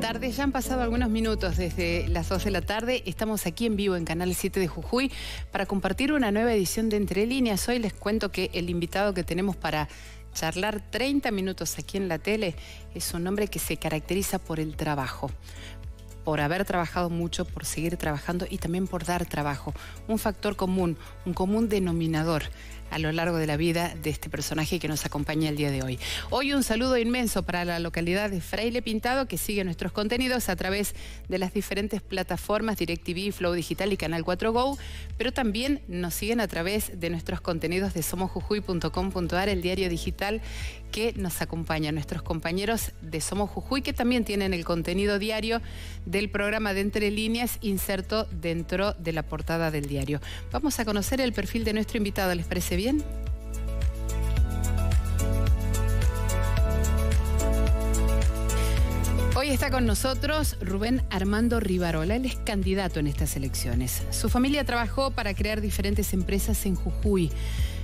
Buenas tardes, Ya han pasado algunos minutos desde las 2 de la tarde. Estamos aquí en vivo en Canal 7 de Jujuy para compartir una nueva edición de Entre Líneas. Hoy les cuento que el invitado que tenemos para charlar 30 minutos aquí en la tele es un hombre que se caracteriza por el trabajo por haber trabajado mucho, por seguir trabajando y también por dar trabajo. Un factor común, un común denominador a lo largo de la vida de este personaje que nos acompaña el día de hoy. Hoy un saludo inmenso para la localidad de Fraile Pintado que sigue nuestros contenidos a través de las diferentes plataformas DirecTV, Flow Digital y Canal 4 Go, pero también nos siguen a través de nuestros contenidos de somojujuy.com.ar, el diario digital que nos acompañan, nuestros compañeros de Somos Jujuy, que también tienen el contenido diario del programa de Entre Líneas inserto dentro de la portada del diario. Vamos a conocer el perfil de nuestro invitado, ¿les parece bien? Hoy está con nosotros Rubén Armando Rivarola, él es candidato en estas elecciones. Su familia trabajó para crear diferentes empresas en Jujuy.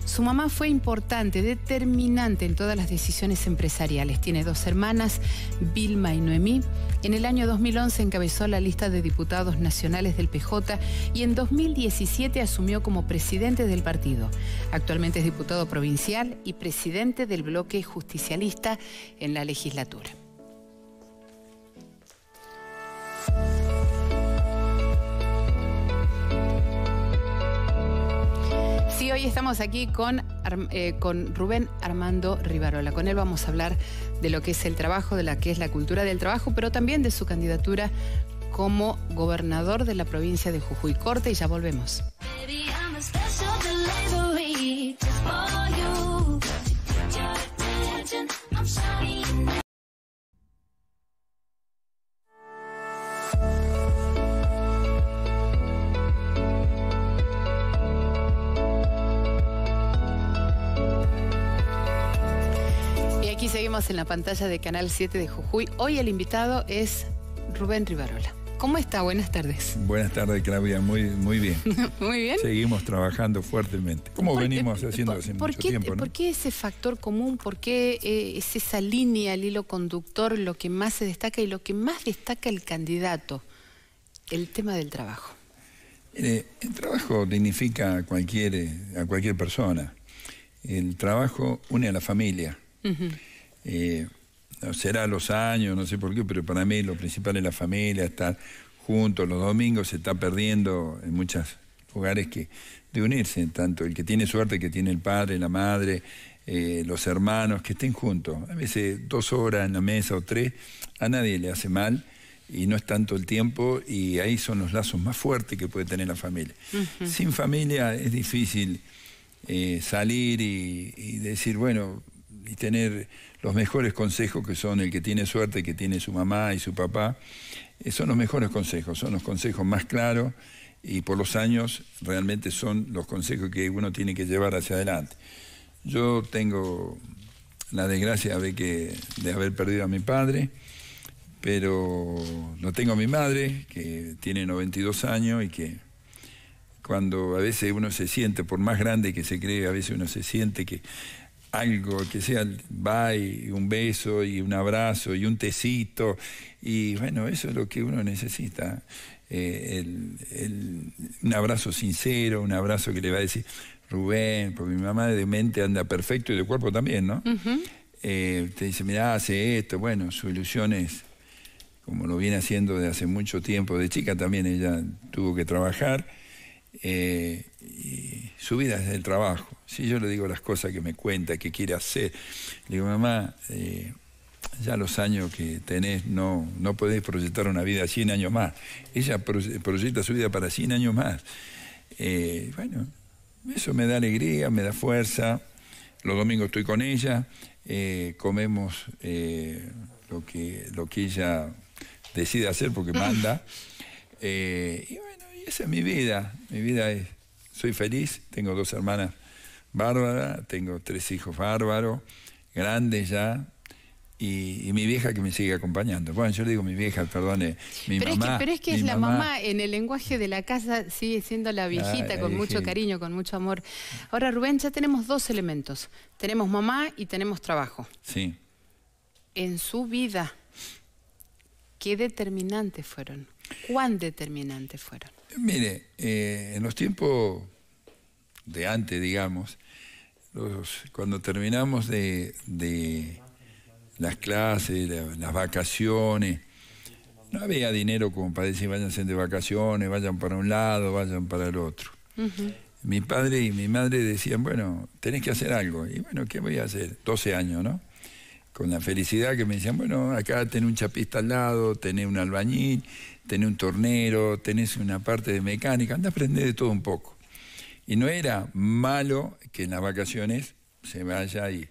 Su mamá fue importante, determinante en todas las decisiones empresariales. Tiene dos hermanas, Vilma y Noemí. En el año 2011 encabezó la lista de diputados nacionales del PJ y en 2017 asumió como presidente del partido. Actualmente es diputado provincial y presidente del bloque justicialista en la legislatura. Sí, hoy estamos aquí eh, con, Rubén Armando Rivarola. Con él vamos a hablar de lo que es el trabajo, de la que es la cultura del trabajo, pero también de su candidatura como gobernador de la provincia de Jujuy. Corte y ya volvemos. en la pantalla de Canal 7 de Jujuy. Hoy el invitado es Rubén Rivarola. ¿Cómo está? Buenas tardes. Buenas tardes, Claudia. Muy, muy bien. muy bien. Seguimos trabajando fuertemente. ¿Cómo venimos haciendo por, hace qué, ¿Por qué ese factor común? ¿Por qué eh, es esa línea, el hilo conductor, lo que más se destaca y lo que más destaca el candidato? El tema del trabajo. Eh, el trabajo dignifica a cualquier, eh, a cualquier persona. El trabajo une a la familia eh, será los años, no sé por qué, pero para mí lo principal es la familia, estar juntos los domingos, se está perdiendo en muchos hogares... que, de unirse, tanto el que tiene suerte, que tiene el padre, la madre, eh, los hermanos, que estén juntos. A veces dos horas en la mesa o tres, a nadie le hace mal y no es tanto el tiempo y ahí son los lazos más fuertes que puede tener la familia. Sin familia es difícil eh, salir y, decir, bueno, y tener los mejores consejos que son el que tiene suerte, que tiene su mamá y su papá, eh, son los mejores consejos, son los consejos más claros y por los años realmente son los consejos que uno tiene que llevar hacia adelante. Yo tengo la desgracia de, que, de haber perdido a mi padre, pero no tengo a mi madre, que tiene 92 años y que cuando a veces uno se siente, por más grande que se cree, a veces uno se siente que algo, que sea bye, un beso y un abrazo y un tecito. Y bueno, eso es lo que uno necesita. Eh, un abrazo sincero, un abrazo que le va a decir, Rubén, porque mi mamá de mente anda perfecto y de cuerpo también, ¿no? Eh, te dice, mira, hace esto, bueno, su ilusión es, como lo viene haciendo desde hace mucho tiempo, de chica también ella tuvo que trabajar, eh, y su vida es el trabajo. Si yo le digo las cosas que me cuenta, que quiere hacer, le digo, mamá, eh, ya los años que tenés no, no podés proyectar una vida 100 años más. Ella proyecta su vida para 100 años más. Eh, bueno, eso me da alegría, me da fuerza. Los domingos estoy con ella, eh, comemos lo, que, lo que ella decide hacer porque mm. manda. y bueno, esa es mi vida. Mi vida es, soy feliz, tengo dos hermanas bárbara, tengo tres hijos bárbaros, grandes ya, y, mi vieja que me sigue acompañando. Bueno, yo digo mi vieja, perdone, mi pero mamá. Es que, pero es que es la mamá... en el lenguaje de la casa, sigue siendo la viejita, con mucho cariño, con mucho amor. Ahora, Rubén, ya tenemos dos elementos. Tenemos mamá y tenemos trabajo. Sí. En su vida, ¿qué determinantes fueron? ¿Cuán determinantes fueron? Mire, eh, en los tiempos de antes, digamos, cuando terminamos de, las clases, las vacaciones, no había dinero como para decir váyanse de vacaciones, vayan para un lado, vayan para el otro. Mi padre y mi madre decían, bueno, tenés que hacer algo. Y bueno, ¿qué voy a hacer? 12 años, ¿no? Con la felicidad que me decían, bueno, acá tenés un chapista al lado, tenés un albañil, tenés un tornero, tenés una parte de mecánica, anda a aprender de todo un poco. Y no era malo que en las vacaciones se vaya y,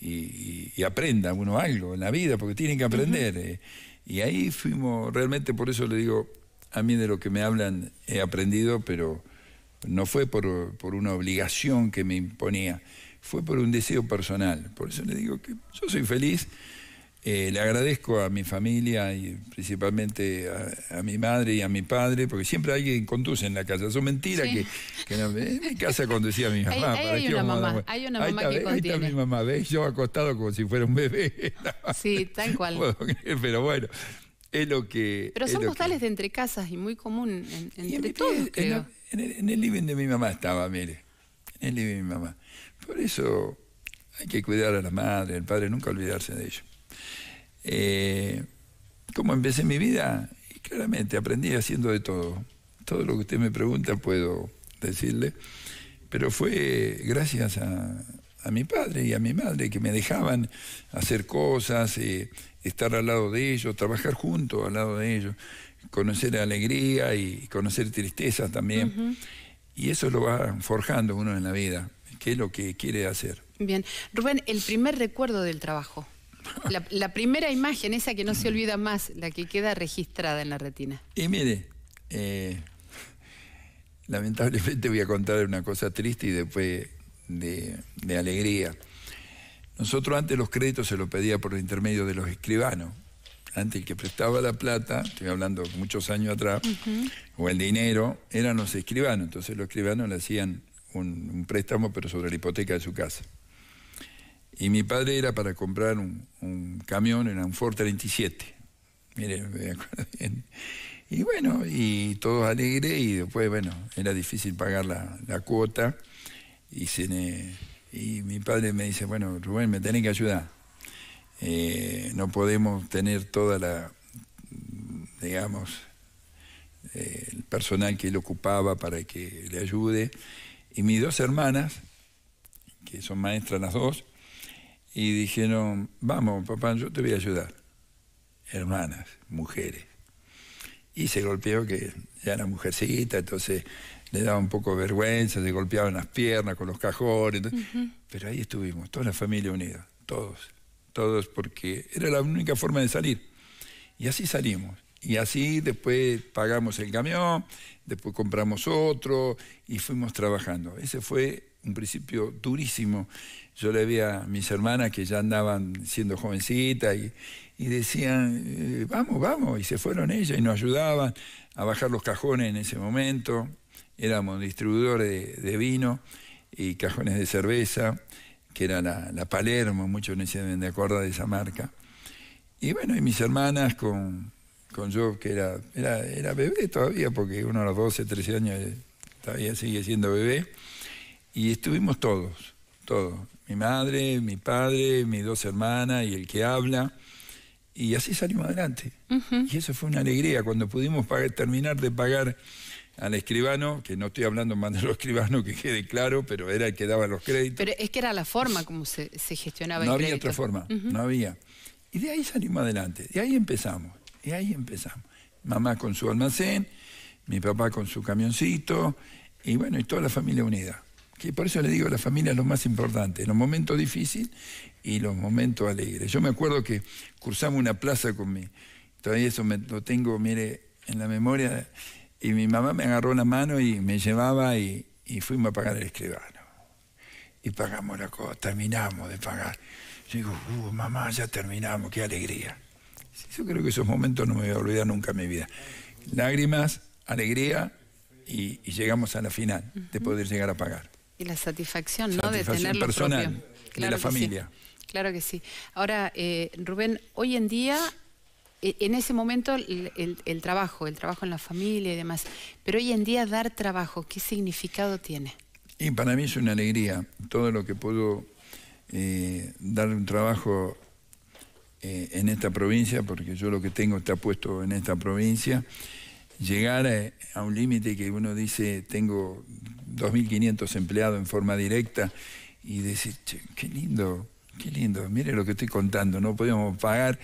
y, aprenda uno algo en la vida, porque tienen que aprender. Eh. Y ahí fuimos, realmente por eso le digo, a mí de lo que me hablan he aprendido, pero no fue por, por una obligación que me imponía, fue por un deseo personal. Por eso le digo que yo soy feliz eh, le agradezco a mi familia y principalmente a, mi madre y a mi padre, porque siempre alguien conduce en la casa. Eso mentiras mentira que, en mi casa conducía a mi mamá. hay, una mamá hay, está, mi mamá, Yo acostado como si fuera un bebé. Sí, tal cual. Pero bueno, es lo que... Pero son postales de entre casas y muy común en, entre todos, el, en el living de mi mamá estaba, mire. En el living de mi mamá. Por eso hay que cuidar a la madre, al padre, nunca olvidarse de ellos eh, cómo empecé mi vida. claramente aprendí haciendo de todo. Todo lo que usted me pregunta puedo decirle. Pero fue gracias a, mi padre y a mi madre que me dejaban hacer cosas, eh, estar al lado de ellos, trabajar juntos al lado de ellos, conocer alegría y conocer tristeza también. Y eso lo va forjando uno en la vida, que es lo que quiere hacer. Bien, Rubén, el primer recuerdo del trabajo. La, primera imagen, esa que no se olvida más, la que queda registrada en la retina. Y mire, eh, lamentablemente voy a contar una cosa triste y después de, alegría. Nosotros antes los créditos se los pedía por el intermedio de los escribanos. Antes el que prestaba la plata, estoy hablando muchos años atrás, o el dinero, eran los escribanos. Entonces los escribanos le hacían un préstamo, pero sobre la hipoteca de su casa. Y mi padre era para comprar un, camión, era un Ford 37. Miren, me acuerdo bien. Y bueno, y todos alegres y después, bueno, era difícil pagar la, cuota. Y, y mi padre me dice, bueno, Rubén, me tenés que ayudar. Eh, no podemos tener toda la, digamos, eh, el personal que él ocupaba para que le ayude. Y mis dos hermanas, que son maestras las dos, y dijeron, vamos, papá, yo te voy a ayudar. Hermanas, mujeres. Y se golpeó que ya era mujercita, entonces le daba un poco de vergüenza, se golpeaban las piernas con los cajones. Pero ahí estuvimos, toda la familia unida, todos, todos, porque era la única forma de salir. Y así salimos. Y así después pagamos el camión, después compramos otro y fuimos trabajando. Ese fue un principio durísimo. Yo le vi a mis hermanas que ya andaban siendo jovencitas y, decían, eh, vamos, vamos, y se fueron ellas y nos ayudaban a bajar los cajones en ese momento. Éramos distribuidores de, vino y cajones de cerveza, que era la, Palermo, muchos no se de acordar de esa marca. Y bueno, y mis hermanas con, con yo, que era, era, era bebé todavía, porque uno a los 12, 13 años eh, todavía sigue siendo bebé. Y estuvimos todos, todos. Mi madre, mi padre, mis dos hermanas y el que habla. Y así salimos adelante. Y eso fue una alegría cuando pudimos terminar de pagar al escribano, que no estoy hablando más de los escribano, que quede claro, pero era el que daba los créditos. Pero es que era la forma como se, gestionaba el crédito. No había otra forma, no había. Y de ahí salimos adelante, de ahí empezamos, de ahí empezamos. Mamá con su almacén, mi papá con su camioncito, y bueno, y toda la familia unida que por eso le digo, la familia es lo más importante, los momentos difíciles y los momentos alegres. Yo me acuerdo que cursamos una plaza con mi, todavía eso lo tengo, mire, en la memoria, y mi mamá me agarró la mano y me llevaba y, fuimos a pagar el escribano. Y pagamos la cosa, terminamos de pagar. Yo digo, uh, mamá, ya terminamos, qué alegría. Yo creo que esos momentos no me voy a olvidar nunca en mi vida. Lágrimas, alegría y llegamos a la final de poder llegar a pagar. Y la satisfacción, ¿no? de tenerlo personal, de la familia. Claro que sí. Ahora, eh, Rubén, hoy en día e, en ese momento el, trabajo, el trabajo en la familia y demás. Pero hoy en día dar trabajo, ¿qué significado tiene? Y para mí es una alegría. Todo lo que puedo eh, dar un trabajo eh, en esta provincia, porque yo lo que tengo está puesto en esta provincia llegar eh, a un límite que uno dice, tengo 2.500 empleados en forma directa, y dice qué lindo, qué lindo, mire lo que estoy contando, no podíamos pagar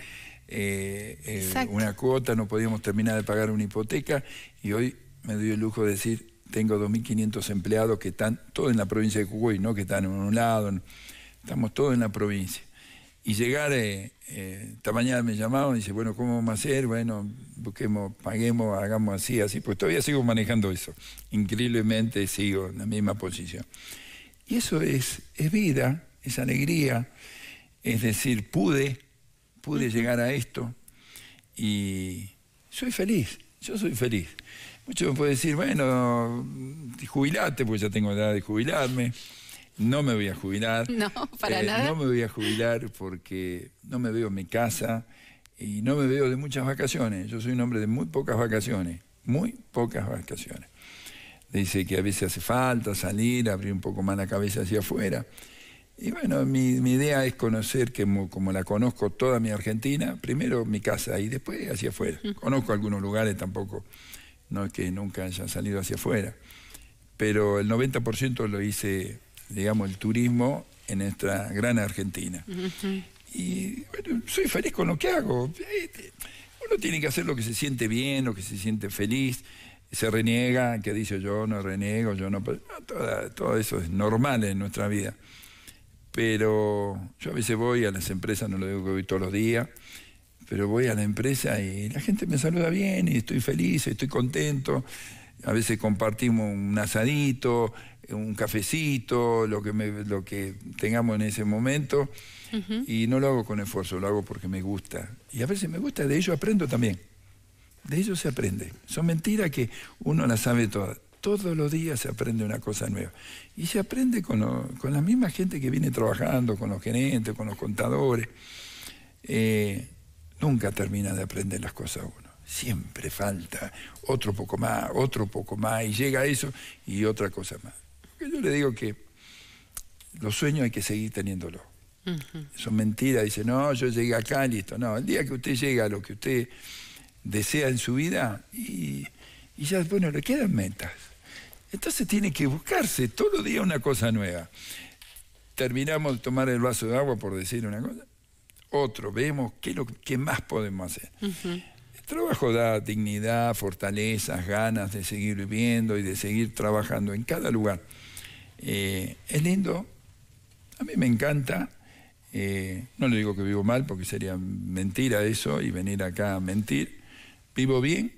eh, eh, una cuota, no podíamos terminar de pagar una hipoteca, y hoy me dio el lujo de decir, tengo 2.500 empleados que están todos en la provincia de y no que están en un lado, estamos todos en la provincia y llegar, eh, eh, esta mañana me llamaron y dice, bueno, ¿cómo vamos a hacer? Bueno, busquemos, paguemos, hagamos así, así. Pues todavía sigo manejando eso. Increíblemente sigo en la misma posición. Y eso es, es vida, es alegría. Es decir, pude, pude llegar a esto y soy feliz, yo soy feliz. Muchos me pueden decir, bueno, jubilate, pues ya tengo edad de jubilarme. No me voy a jubilar. No, para eh, nada. No me voy a jubilar porque no me veo en mi casa y no me veo de muchas vacaciones. Yo soy un hombre de muy pocas vacaciones, muy pocas vacaciones. Dice que a veces hace falta salir, abrir un poco más la cabeza hacia afuera. Y bueno, mi, idea es conocer, que como, la conozco toda mi Argentina, primero mi casa y después hacia afuera. Conozco algunos lugares tampoco, no es que nunca haya salido hacia afuera, pero el 90% lo hice digamos, el turismo en nuestra gran Argentina. Y bueno, soy feliz con lo que hago. Eh, uno tiene que hacer lo que se siente bien, lo que se siente feliz. Se reniega, que dice yo no reniego, yo no... todo eso es normal en nuestra vida. Pero yo a veces voy a las empresas, no lo digo que voy todos los días, pero voy a la empresa y la gente me saluda bien y estoy feliz, estoy contento. A veces compartimos un asadito, un cafecito, lo que, lo que tengamos en ese momento. Y no lo hago con esfuerzo, lo hago porque me gusta. Y a veces me gusta, de ello aprendo también. De ello se aprende. Son mentiras que uno las sabe todas. Todos los días se aprende una cosa nueva. Y se aprende con, la misma gente que viene trabajando, con los gerentes, con los contadores. Eh, nunca termina de aprender las cosas uno. Siempre falta otro poco más, otro poco más, y llega eso y otra cosa más. Yo le digo que los sueños hay que seguir teniéndolos. Son mentiras, dice, no, yo llegué acá, listo. No, el día que usted llega a lo que usted desea en su vida, y, ya, bueno, le quedan metas. Entonces tiene que buscarse todo los días una cosa nueva. Terminamos de tomar el vaso de agua, por decir una cosa. Otro, vemos qué, lo, qué más podemos hacer. El trabajo da dignidad, fortalezas, ganas de seguir viviendo y de seguir trabajando en cada lugar. Eh, es lindo, a mí me encanta. Eh, no le digo que vivo mal porque sería mentira eso y venir acá a mentir. Vivo bien,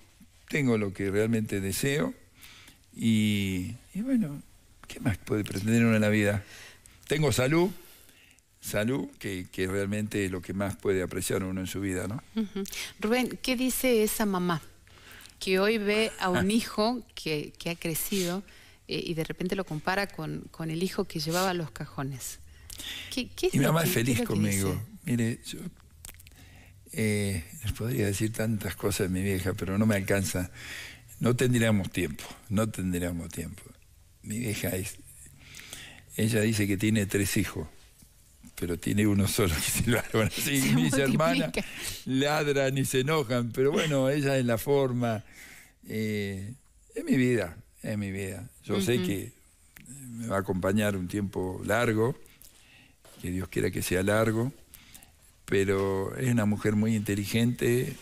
tengo lo que realmente deseo y, bueno, ¿qué más puede pretender uno en la vida? Tengo salud, salud, que, realmente es lo que más puede apreciar uno en su vida, ¿no? Rubén, ¿qué dice esa mamá que hoy ve a un hijo que ha crecido? Eh, y de repente lo compara con, el hijo que llevaba los cajones. Mi mamá es feliz conmigo. Mire, yo eh, les podría decir tantas cosas de mi vieja, pero no me alcanza. No tendríamos tiempo, no tendríamos tiempo. Mi vieja es. Ella dice que tiene tres hijos, pero tiene uno solo mis hermanas ladran y se enojan, pero bueno, ella es la forma. Eh, es mi vida, en mi vida. Yo sé que me va a acompañar un tiempo largo, que Dios quiera que sea largo, pero es una mujer muy inteligente,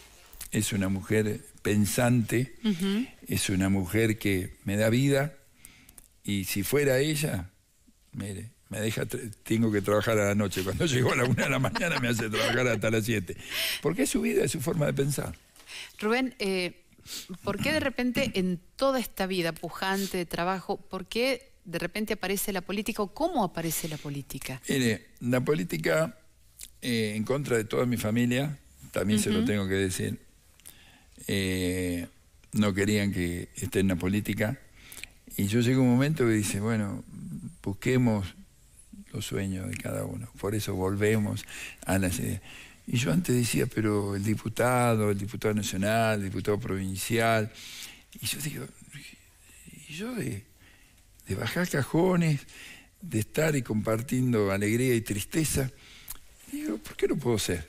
es una mujer pensante, es una mujer que me da vida y si fuera ella, mire, me deja, tengo que trabajar a la noche. Cuando llego a la una de la mañana me hace trabajar hasta las siete. Porque es su vida, es su forma de pensar. Rubén, eh, ¿Por qué de repente en toda esta vida pujante de trabajo, por qué de repente aparece la política o cómo aparece la política? Mire, la política eh, en contra de toda mi familia, también se lo tengo que decir, eh, no querían que esté en la política. Y yo llego a un momento que dice, bueno, busquemos los sueños de cada uno. Por eso volvemos a las ideas. Eh, y yo antes decía, pero el diputado, el diputado nacional, el diputado provincial. Y yo digo, y yo de, bajar cajones, de estar y compartiendo alegría y tristeza, digo, ¿por qué no puedo ser?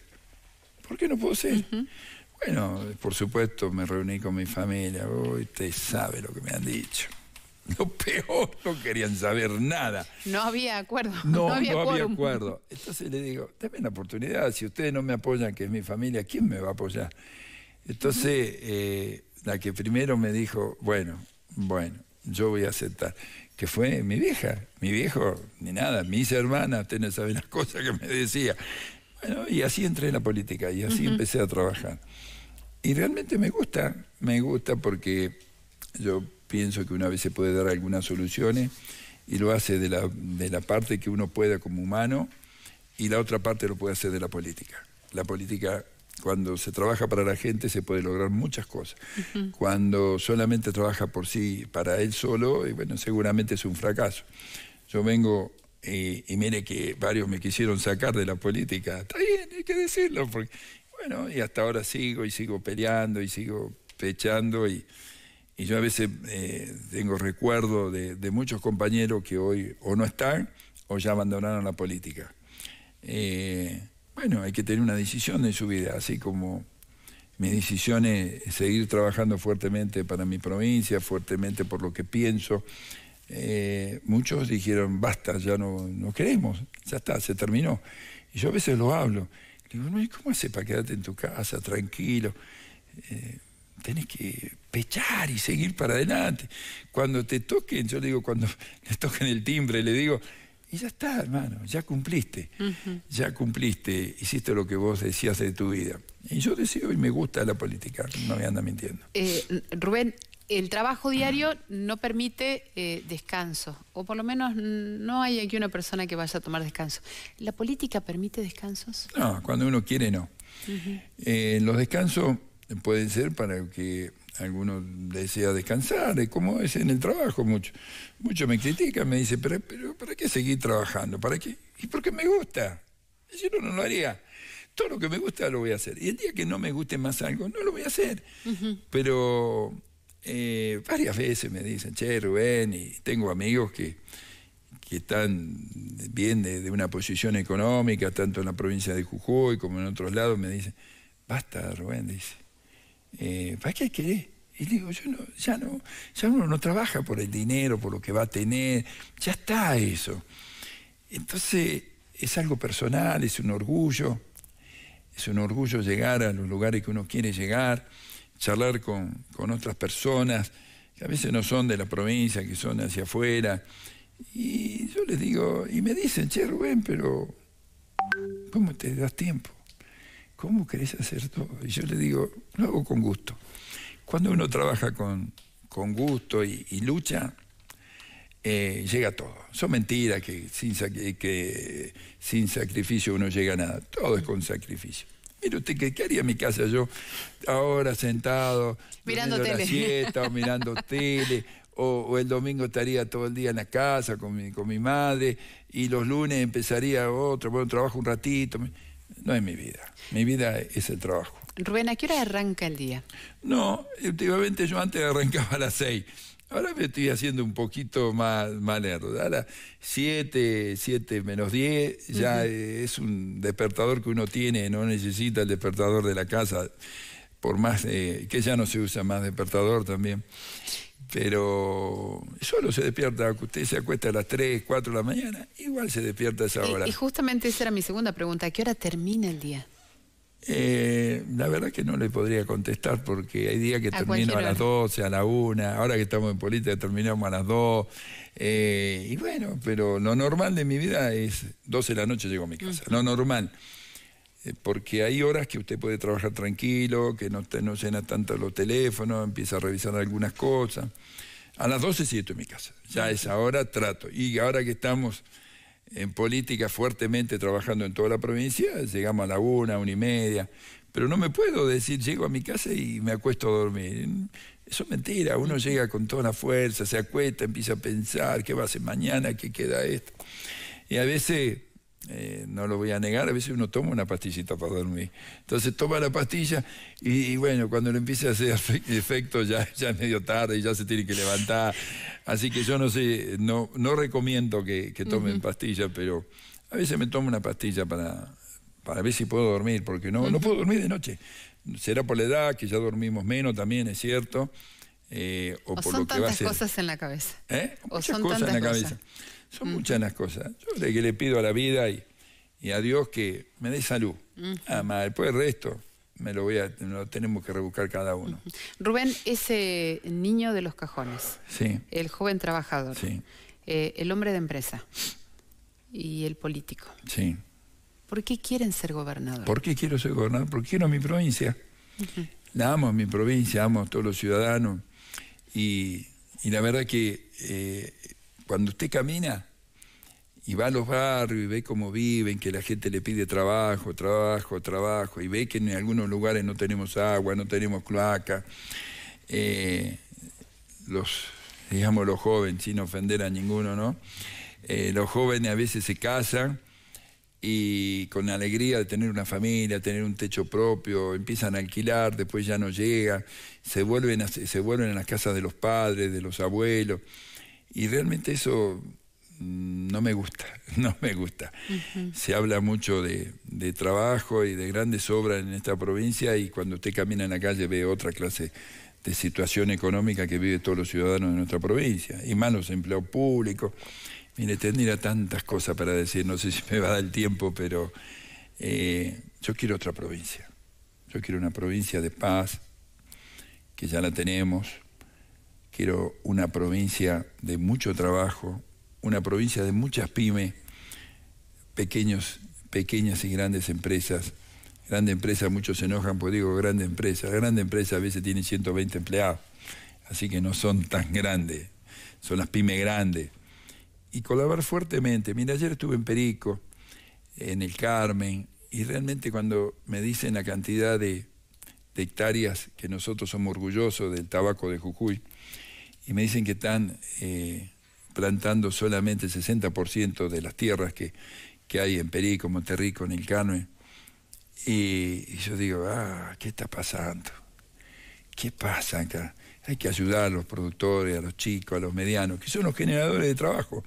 ¿Por qué no puedo ser? Bueno, por supuesto me reuní con mi familia, usted sabe lo que me han dicho. Lo peor, no querían saber nada. No había acuerdo. No, no había, acuerdo. Entonces le digo, denme una oportunidad, si ustedes no me apoyan, que es mi familia, ¿quién me va a apoyar? Entonces, eh, la que primero me dijo, bueno, bueno, yo voy a aceptar, que fue mi vieja, mi viejo, ni nada, mis hermanas, ustedes no saben las cosas que me decía. Bueno, y así entré en la política y así empecé a trabajar. Y realmente me gusta, me gusta porque yo pienso que una vez se puede dar algunas soluciones y lo hace de la, parte que uno pueda como humano y la otra parte lo puede hacer de la política. La política, cuando se trabaja para la gente, se puede lograr muchas cosas. Cuando solamente trabaja por sí, para él solo, y bueno, seguramente es un fracaso. Yo vengo eh, y, mire que varios me quisieron sacar de la política. Está bien, hay que decirlo. Porque, bueno, y hasta ahora sigo y sigo peleando y sigo fechando y, y yo a veces eh, tengo recuerdo de, muchos compañeros que hoy o no están o ya abandonaron la política. Eh, bueno, hay que tener una decisión en su vida, así como mi decisión es seguir trabajando fuertemente para mi provincia, fuertemente por lo que pienso. Eh, muchos dijeron, basta, ya no, no queremos, ya está, se terminó. Y yo a veces lo hablo. Digo, ¿cómo hace para quedarte en tu casa tranquilo? tenés que pechar y seguir para adelante. Cuando te toquen, yo digo, cuando les toquen el timbre, le digo, y ya está, hermano, ya cumpliste, ya cumpliste, hiciste lo que vos decías de tu vida. Y yo deseo y me gusta la política, no me anda mintiendo. Eh, Rubén, el trabajo diario no permite eh, descanso, o por lo menos no hay aquí una persona que vaya a tomar descanso. ¿La política permite descansos? No, cuando uno quiere no. Eh, los descansos Pueden ser para que alguno desea descansar, como es en el trabajo mucho. Muchos me critican, me dicen, pero, ¿para qué seguir trabajando? ¿Para qué? Y porque me gusta. Yo no, lo haría. Todo lo que me gusta lo voy a hacer. Y el día que no me guste más algo, no lo voy a hacer. Pero eh, varias veces me dicen, che, Rubén, y tengo amigos que, están bien de una posición económica, tanto en la provincia de Jujuy como en otros lados, me dicen, basta, Rubén, dice eh, ¿para qué querés? Y digo, ya no, ya uno no trabaja por el dinero, por lo que va a tener, ya está eso. Entonces, es algo personal, es un orgullo, es un orgullo llegar a los lugares que uno quiere llegar, charlar con, con otras personas, que a veces no son de la provincia, que son hacia afuera. Y yo les digo, y me dicen, che Rubén, pero ¿cómo te das tiempo? ¿cómo querés hacer todo? Y yo le digo, lo hago con gusto. Cuando uno trabaja con, con gusto y, lucha, eh, llega todo. Son mentiras que sin, que sin sacrificio uno llega a nada. Todo es con sacrificio. Mira usted, ¿qué, haría mi casa yo ahora sentado, mirando La siesta, o mirando tele? O, el domingo estaría todo el día en la casa con con mi madre y los lunes empezaría otro, bueno, trabajo un ratito no es mi vida. Mi vida es el trabajo. Rubén, ¿a qué hora arranca el día? No, últimamente yo antes arrancaba a las 6. Ahora me estoy haciendo un poquito más, más A las 7, 7 menos 10 ya es un despertador que uno tiene, no necesita el despertador de la casa, por más eh, que ya no se usa más despertador también pero solo se despierta, usted se acuesta a las 3, 4 de la mañana, igual se despierta a esa hora. Y, justamente esa era mi segunda pregunta, ¿a qué hora termina el día? Eh, la verdad que no le podría contestar porque hay días que termino a las 12, a la 1, ahora que estamos en política terminamos a las 2. Eh, y bueno, pero lo normal de mi vida es 12 de la noche llego a mi casa, lo normal. Eh, porque hay horas que usted puede trabajar tranquilo, que no, no llena tanto los teléfonos, empieza a revisar algunas cosas. A las 12 sí estoy en mi casa, ya es ahora trato. Y ahora que estamos en política fuertemente trabajando en toda la provincia, llegamos a la una, una y media, pero no me puedo decir, llego a mi casa y me acuesto a dormir. Eso es mentira, uno llega con toda la fuerza, se acuesta, empieza a pensar, ¿qué va a hacer mañana? ¿Qué queda esto? Y a veces eh, no lo voy a negar, a veces uno toma una pastillita para dormir. Entonces toma la pastilla y, bueno, cuando le empieza a hacer efecto ya, ya es medio tarde y ya se tiene que levantar. Así que yo no sé, no, no recomiendo que, tomen pastillas, pero a veces me tomo una pastilla para, para ver si puedo dormir, porque no, no puedo dormir de noche. Será por la edad, que ya dormimos menos también, es cierto. Eh, o, por lo que tantas va cosas en la cabeza. ¿Eh? O son cosas en la cabeza. Son mm. muchas las cosas. Yo le, que le pido a la vida y, a Dios que me dé salud. Mm. Además, después el resto me lo voy a, tenemos que rebuscar cada uno. Rubén, ese niño de los cajones, sí. el joven trabajador, sí. Eh, el hombre de empresa y el político. Sí. ¿Por qué quieren ser gobernador? ¿Por qué quiero ser gobernador? Porque quiero mi provincia. La amo mi provincia, amo a todos los ciudadanos. Y, la verdad que eh, cuando usted camina y va a los barrios y ve cómo viven, que la gente le pide trabajo, trabajo, trabajo, y ve que en algunos lugares no tenemos agua, no tenemos cloaca, eh, los, digamos los jóvenes, sin ofender a ninguno, ¿no? Eh, los jóvenes a veces se casan y con alegría de tener una familia, tener un techo propio, empiezan a alquilar, después ya no llega, se vuelven se vuelven a las casas de los padres, de los abuelos. Y realmente eso mm, no me gusta, no me gusta. Se habla mucho de, trabajo y de grandes obras en esta provincia y cuando usted camina en la calle ve otra clase de situación económica que vive todos los ciudadanos de nuestra provincia, y malos los públicos. Mire, tendría tantas cosas para decir, no sé si me va a dar el tiempo, pero eh, yo quiero otra provincia. Yo quiero una provincia de paz, que ya la tenemos, Quiero una provincia de mucho trabajo, una provincia de muchas pymes, pequeños, pequeñas y grandes empresas. Grande empresa, muchos se enojan porque digo grande empresa. La Grande empresa a veces tiene 120 empleados, así que no son tan grandes, son las pymes grandes. Y colaborar fuertemente. Mira, ayer estuve en Perico, en el Carmen, y realmente cuando me dicen la cantidad de hectáreas que nosotros somos orgullosos del tabaco de Jujuy, y me dicen que están eh, plantando solamente el 60% de las tierras que, hay en Perico, Monterrico, en el Canue. Y, yo digo, ah, ¿qué está pasando? ¿Qué pasa acá? Hay que ayudar a los productores, a los chicos, a los medianos, que son los generadores de trabajo.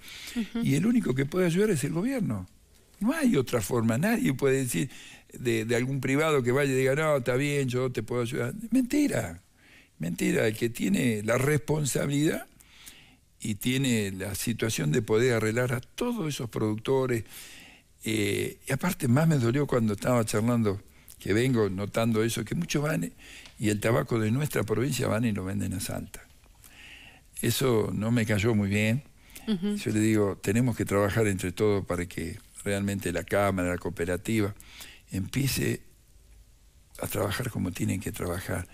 Y el único que puede ayudar es el gobierno. No hay otra forma. Nadie puede decir de, de algún privado que vaya y diga, no, está bien, yo te puedo ayudar. Mentira. Mentira, el que tiene la responsabilidad y tiene la situación de poder arreglar a todos esos productores. Eh, y aparte, más me dolió cuando estaba charlando, que vengo notando eso, que muchos van y el tabaco de nuestra provincia van y lo venden a Santa. Eso no me cayó muy bien. Yo le digo, tenemos que trabajar entre todos para que realmente la Cámara, la cooperativa, empiece a trabajar como tienen que trabajar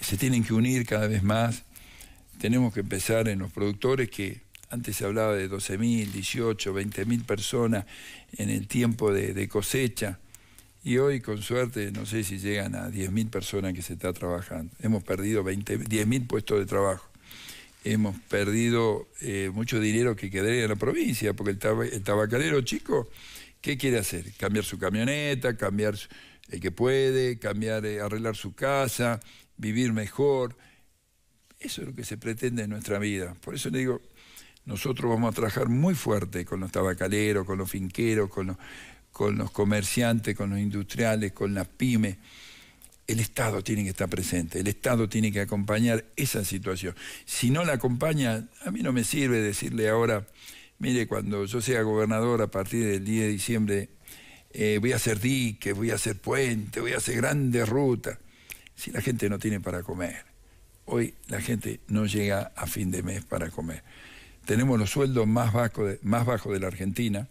se tienen que unir cada vez más. Tenemos que empezar en los productores que antes se hablaba de 12.000, 18, 20.000 personas en el tiempo de, cosecha. Y hoy, con suerte, no sé si llegan a 10.000 personas que se está trabajando. Hemos perdido 10.000 puestos de trabajo. Hemos perdido eh, mucho dinero que quedaría en la provincia, porque el, tabacalero chico, ¿qué quiere hacer? Cambiar su camioneta, cambiar el que puede, cambiar, eh, arreglar su casa, vivir mejor. Eso es lo que se pretende en nuestra vida. Por eso le digo, nosotros vamos a trabajar muy fuerte con los tabacaleros, con los finqueros, con los, comerciantes, con los industriales, con las pymes. El Estado tiene que estar presente, el Estado tiene que acompañar esa situación. Si no la acompaña, a mí no me sirve decirle ahora, mire, cuando yo sea gobernador a partir del 10 de diciembre, eh, voy a hacer dique voy a hacer puentes, voy a hacer grandes rutas si la gente no tiene para comer? Hoy la gente no llega a fin de mes para comer. Tenemos los sueldos más bajos de, más de la Argentina,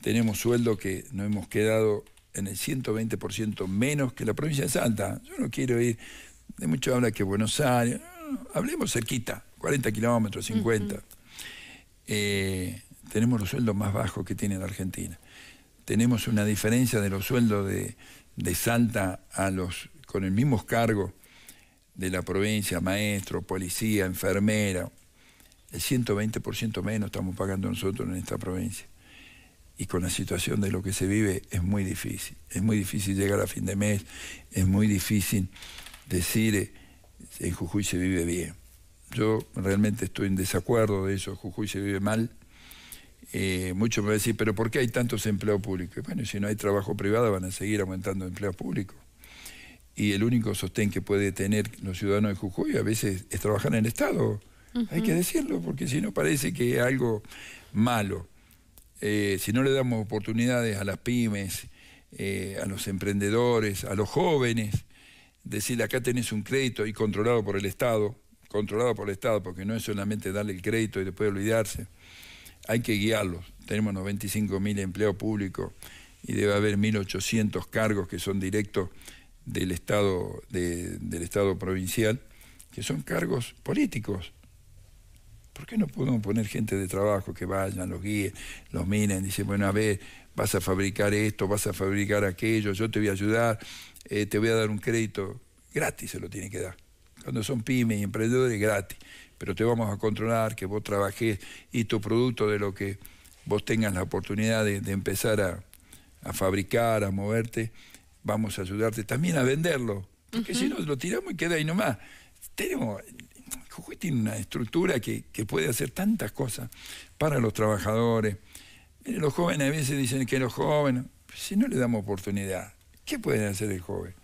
tenemos sueldos que nos hemos quedado en el 120% menos que la provincia de Santa. Yo no quiero ir, de mucho habla que Buenos Aires, hablemos cerquita, 40 kilómetros, 50. Eh, tenemos los sueldos más bajos que tiene la Argentina. Tenemos una diferencia de los sueldos de, de Salta a los con el mismo cargo de la provincia, maestro, policía, enfermera, el 120% menos estamos pagando nosotros en esta provincia. Y con la situación de lo que se vive es muy difícil. Es muy difícil llegar a fin de mes, es muy difícil decir eh, en Jujuy se vive bien. Yo realmente estoy en desacuerdo de eso, Jujuy se vive mal. Eh, muchos me van a decir, pero ¿por qué hay tantos empleos públicos? Bueno, si no hay trabajo privado van a seguir aumentando empleos públicos y el único sostén que puede tener los ciudadanos de Jujuy a veces es trabajar en el Estado. Hay que decirlo, porque si no parece que es algo malo. Eh, si no le damos oportunidades a las pymes, eh, a los emprendedores, a los jóvenes, decirle acá tenés un crédito y controlado por el Estado, controlado por el Estado, porque no es solamente darle el crédito y después olvidarse, hay que guiarlos. Tenemos 95.000 empleos públicos y debe haber 1.800 cargos que son directos del Estado, del estado provincial, que son cargos políticos. ¿Por qué no podemos poner gente de trabajo que vayan, los guíen, los minen, dicen, bueno, a ver, vas a fabricar esto, vas a fabricar aquello, yo te voy a ayudar, eh, te voy a dar un crédito? Gratis se lo tiene que dar. Cuando son pymes y emprendedores, gratis. Pero te vamos a controlar que vos trabajes y tu producto de lo que vos tengas la oportunidad de, empezar a, a fabricar, a moverte, vamos a ayudarte también a venderlo. Porque si no, lo tiramos y queda ahí nomás. Tenemos, Jujuy tiene una estructura que, puede hacer tantas cosas para los trabajadores. los jóvenes a veces dicen que los jóvenes, si no le damos oportunidad, ¿qué pueden hacer el joven?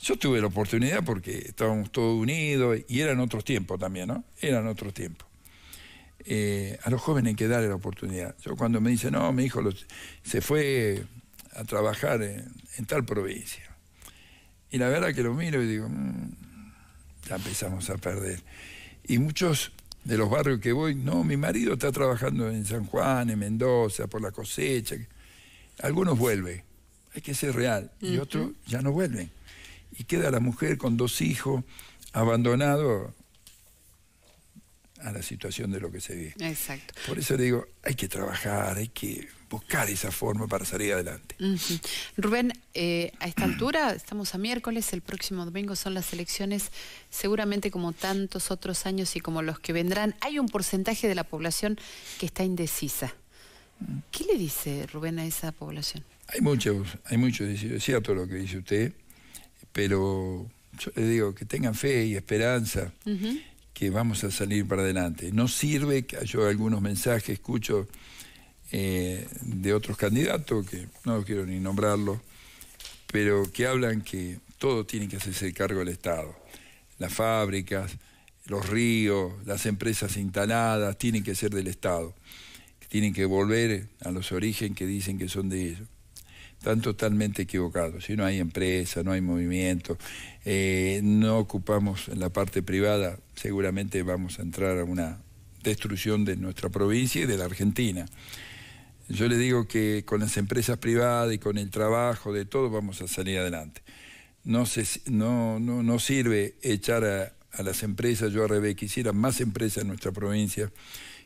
Yo tuve la oportunidad porque estábamos todos unidos y eran otros tiempos también, ¿no? Eran otros tiempos. Eh, a los jóvenes hay que darle la oportunidad. Yo cuando me dicen, no, mi hijo se fue a trabajar en, tal provincia. Y la verdad que lo miro y digo, mm, ya empezamos a perder. Y muchos de los barrios que voy, no, mi marido está trabajando en San Juan, en Mendoza, por la cosecha. Algunos vuelven, hay que ser real, y otros ya no vuelven. Y queda la mujer con dos hijos, abandonado a la situación de lo que se vive. Exacto. Por eso digo, hay que trabajar, hay que buscar esa forma para salir adelante. Rubén, eh, a esta altura, estamos a miércoles, el próximo domingo son las elecciones, seguramente como tantos otros años y como los que vendrán, hay un porcentaje de la población que está indecisa. ¿Qué le dice Rubén a esa población? Hay muchos, hay muchos, es cierto lo que dice usted, pero yo le digo que tengan fe y esperanza. que vamos a salir para adelante. No sirve, que yo algunos mensajes escucho eh, de otros candidatos, que no quiero ni nombrarlos, pero que hablan que todo tiene que hacerse cargo del Estado. Las fábricas, los ríos, las empresas instaladas, tienen que ser del Estado. Tienen que volver a los orígenes que dicen que son de ellos. Están totalmente equivocados. Si no hay empresa, no hay movimiento, eh, no ocupamos la parte privada, seguramente vamos a entrar a una destrucción de nuestra provincia y de la Argentina. Yo le digo que con las empresas privadas y con el trabajo de todo vamos a salir adelante. No, no, no, sirve echar a, las empresas, yo al revés, quisiera más empresas en nuestra provincia,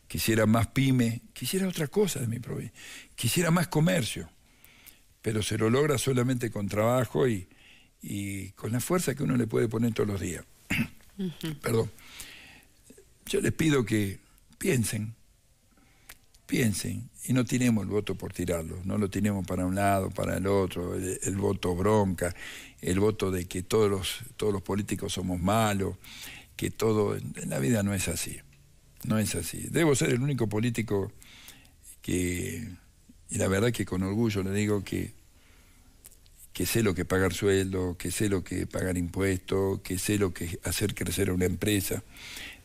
quisiera más pyme, quisiera otra cosa de mi provincia, quisiera más comercio, pero se lo logra solamente con trabajo y, con la fuerza que uno le puede poner todos los días. Perdón. Yo les pido que piensen, piensen y no tenemos el voto por tirarlo, no lo tenemos para un lado, para el otro, el, voto bronca, el voto de que todos los, todos los políticos somos malos, que todo, en la vida no es así, no es así. Debo ser el único político que, y la verdad que con orgullo le digo que, que sé lo que pagar sueldo, que sé lo que pagar impuestos, que sé lo que hacer crecer una empresa.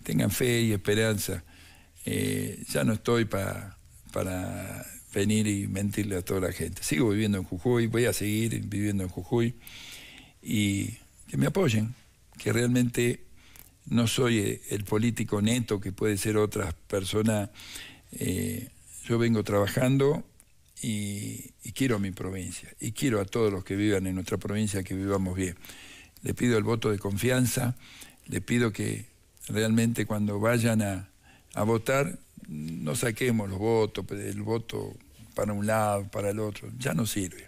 Tengan fe y esperanza eh, ya no estoy para venir y mentirle a toda la gente. Sigo viviendo en Jujuy, voy a seguir viviendo en Jujuy y que me apoyen, que realmente no soy eh, el político neto que puede ser otras personas. Eh, yo vengo trabajando y, y, quiero mi provincia y quiero a todos los que vivan en nuestra provincia que vivamos bien. Le pido el voto de confianza, le pido que realmente cuando vayan a, a votar, no saquemos los votos, pues, el voto para un lado, para el otro, ya no sirve.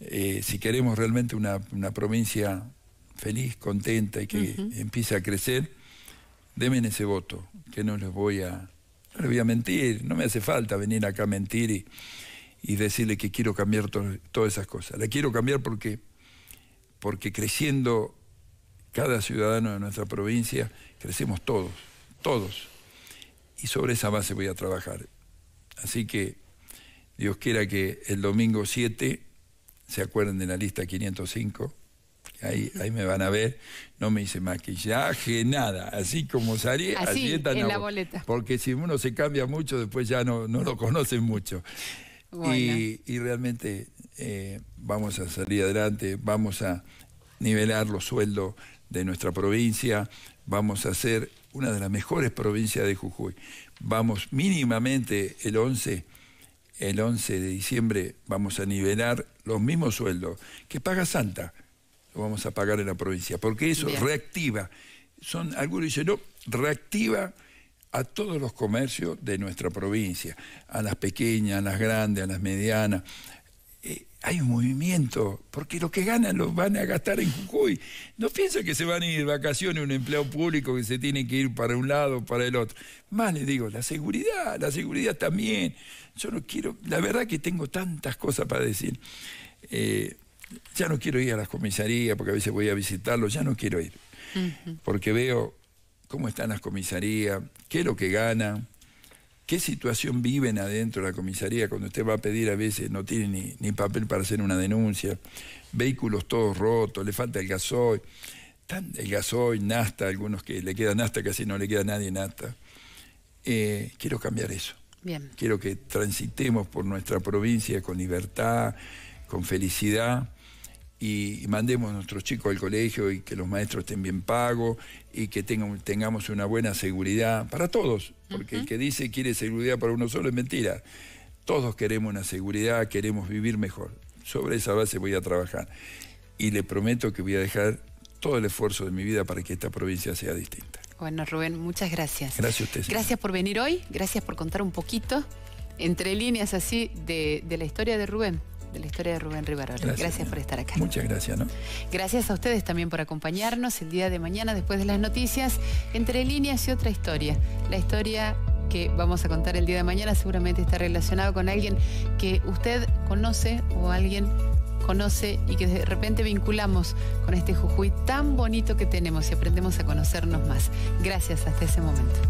Eh, si queremos realmente una, provincia feliz, contenta y que empiece a crecer, denme ese voto, que no les voy a, voy a mentir, no me hace falta venir acá a mentir y, decirle que quiero cambiar todas esas cosas. La quiero cambiar porque, porque creciendo cada ciudadano de nuestra provincia, crecemos todos, todos y sobre esa base voy a trabajar. Así que Dios quiera que el domingo 7 se acuerden de la lista 505. Ahí, ahí, me van a ver, no me hice maquillaje, nada, así como salí, así, está la boleta. Porque si uno se cambia mucho, después ya no, no lo conocen mucho. Y, realmente eh, vamos a salir adelante, vamos a nivelar los sueldos de nuestra provincia, vamos a hacer una de las mejores provincias de Jujuy. Vamos mínimamente el 11, el 11 de diciembre vamos a nivelar los mismos sueldos que paga Santa, lo vamos a pagar en la provincia, porque eso reactiva. Son, algunos dicen, no, reactiva a todos los comercios de nuestra provincia, a las pequeñas, a las grandes, a las medianas, hay un movimiento, porque lo que ganan los van a gastar en Jujuy. No pienso que se van a ir de vacaciones un empleado público que se tiene que ir para un lado o para el otro. Más les digo, la seguridad, la seguridad también. Yo no quiero, la verdad que tengo tantas cosas para decir. Eh, ya no quiero ir a las comisarías porque a veces voy a visitarlos, ya no quiero ir. Porque veo cómo están las comisarías, qué es lo que ganan, ¿Qué situación viven adentro de la comisaría cuando usted va a pedir a veces, no tiene ni, papel para hacer una denuncia, vehículos todos rotos, le falta el gasoil, el gasoil, nasta, algunos que le queda nasta, casi no le queda nadie nasta? Eh, quiero cambiar eso. Bien. Quiero que transitemos por nuestra provincia con libertad, con felicidad y mandemos a nuestros chicos al colegio y que los maestros estén bien pagos y que tengamos una buena seguridad para todos, porque el que dice quiere seguridad para uno solo es mentira. Todos queremos una seguridad, queremos vivir mejor. Sobre esa base voy a trabajar y le prometo que voy a dejar todo el esfuerzo de mi vida para que esta provincia sea distinta. Bueno, Rubén, muchas gracias. Gracias a Gracias por venir hoy, gracias por contar un poquito, entre líneas así, de la historia de Rubén la historia de Rubén Rivarola. Gracias, por estar acá. Muchas gracias, Gracias a ustedes también por acompañarnos el día de mañana después de las noticias, entre líneas y otra historia. La historia que vamos a contar el día de mañana seguramente está relacionada con alguien que usted conoce o alguien conoce y que de repente vinculamos con este Jujuy tan bonito que tenemos y aprendemos a conocernos más. Gracias hasta ese momento.